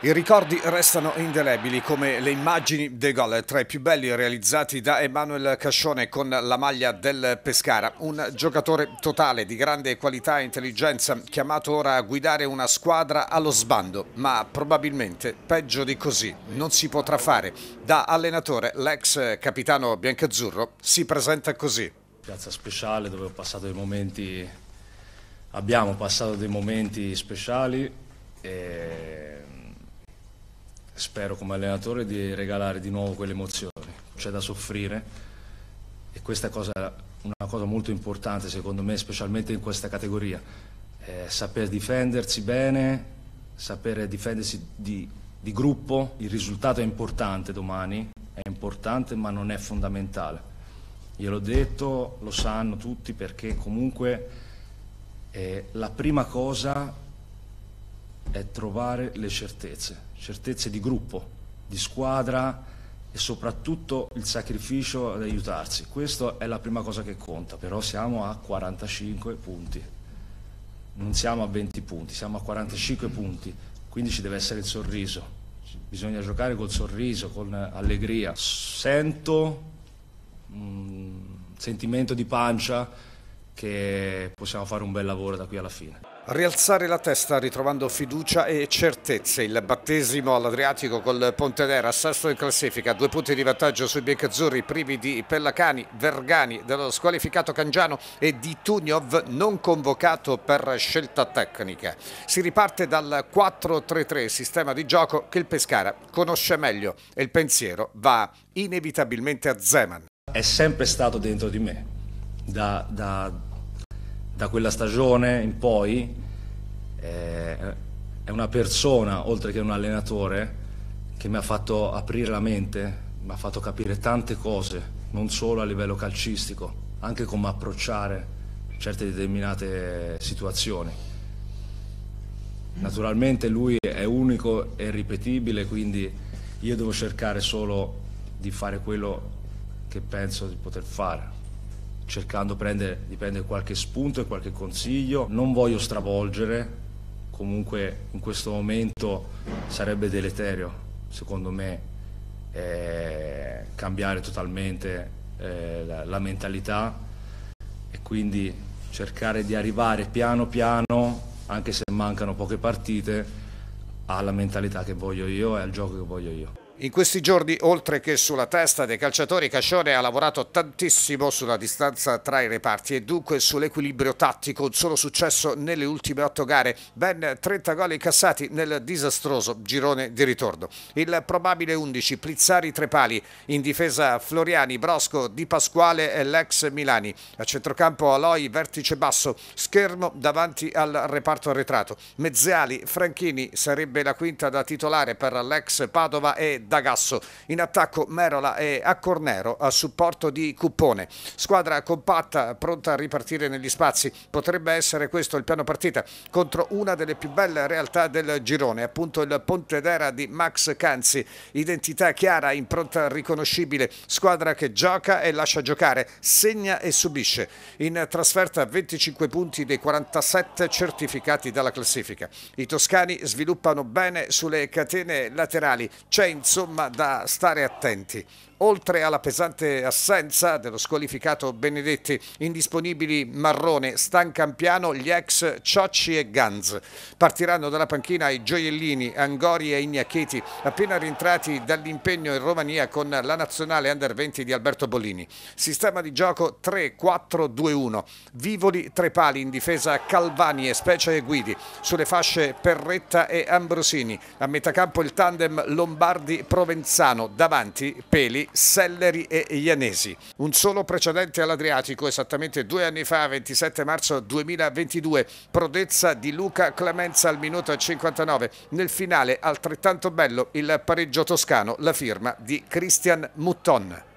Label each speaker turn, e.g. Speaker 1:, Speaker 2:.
Speaker 1: I ricordi restano indelebili come le immagini dei gol, tra i più belli realizzati da Emanuel Cascione con la maglia del Pescara, un giocatore totale di grande qualità e intelligenza chiamato ora a guidare una squadra allo sbando, ma probabilmente peggio di così non si potrà fare. Da allenatore l'ex capitano biancazzurro si presenta così.
Speaker 2: Piazza speciale dove momenti... abbiamo passato dei momenti speciali e spero come allenatore di regalare di nuovo quelle quell'emozione. C'è da soffrire e questa è una cosa molto importante secondo me, specialmente in questa categoria. Eh, saper difendersi bene, sapere difendersi di, di gruppo, il risultato è importante domani, è importante ma non è fondamentale. Gliel'ho detto, lo sanno tutti perché comunque eh, la prima cosa è trovare le certezze, certezze di gruppo, di squadra e soprattutto il sacrificio ad aiutarsi. Questa è la prima cosa che conta, però siamo a 45 punti, non siamo a 20 punti, siamo a 45 punti, quindi ci deve essere il sorriso. Bisogna giocare col sorriso, con allegria. Sento un mm, sentimento di pancia che possiamo fare un bel lavoro da qui alla fine.
Speaker 1: Rialzare la testa ritrovando fiducia e certezze. Il battesimo all'Adriatico col Pontedera, sesto in classifica, due punti di vantaggio sui Biancazzurri, privi di Pellacani, Vergani, dello squalificato Cangiano e di Tugnov non convocato per scelta tecnica. Si riparte dal 4-3-3, sistema di gioco che il Pescara conosce meglio e il pensiero va inevitabilmente a Zeman.
Speaker 2: È sempre stato dentro di me, da, da da quella stagione in poi eh, è una persona, oltre che un allenatore, che mi ha fatto aprire la mente, mi ha fatto capire tante cose, non solo a livello calcistico, anche come approcciare certe determinate situazioni. Naturalmente lui è unico e ripetibile, quindi io devo cercare solo di fare quello che penso di poter fare cercando prendere, di prendere qualche spunto e qualche consiglio. Non voglio stravolgere, comunque in questo momento sarebbe deleterio, secondo me, eh, cambiare totalmente eh, la, la mentalità e quindi cercare di arrivare piano piano, anche se mancano poche partite, alla mentalità che voglio io e al gioco che voglio io. In questi giorni, oltre
Speaker 1: che sulla testa dei calciatori, Cascione ha lavorato tantissimo sulla distanza tra i reparti e dunque sull'equilibrio tattico, un solo successo nelle ultime otto gare, ben 30 gol incassati nel disastroso girone di ritorno. Il probabile 11 Plizzari Trepali, in difesa Floriani, Brosco, Di Pasquale e l'ex Milani, a centrocampo Aloi, vertice basso, schermo davanti al reparto arretrato, Mezziali, Franchini sarebbe la quinta da titolare per l'ex Padova e D'Agasso. In attacco Merola e Accornero a supporto di Cuppone. Squadra compatta, pronta a ripartire negli spazi. Potrebbe essere questo il piano partita contro una delle più belle realtà del girone, appunto il Pontedera di Max Canzi. Identità chiara, impronta riconoscibile, squadra che gioca e lascia giocare, segna e subisce. In trasferta 25 punti dei 47 certificati dalla classifica. I toscani sviluppano bene sulle catene laterali. Cenzo insomma da stare attenti oltre alla pesante assenza dello squalificato Benedetti, indisponibili Marrone, Stan Campiano, gli ex Ciocci e Ganz. Partiranno dalla panchina i gioiellini Angori e Ignacheti, appena rientrati dall'impegno in Romania con la nazionale under 20 di Alberto Bollini. Sistema di gioco 3-4-2-1. Vivoli tre pali in difesa Calvani e Specia e Guidi, sulle fasce Perretta e Ambrosini. A metà campo il tandem Lombardi Provenzano, davanti Peli, Selleri e Ianesi. Un solo precedente all'Adriatico, esattamente due anni fa, 27 marzo 2022, prodezza di Luca Clemenza al minuto 59. Nel finale altrettanto bello il pareggio toscano, la firma di Christian Mutton.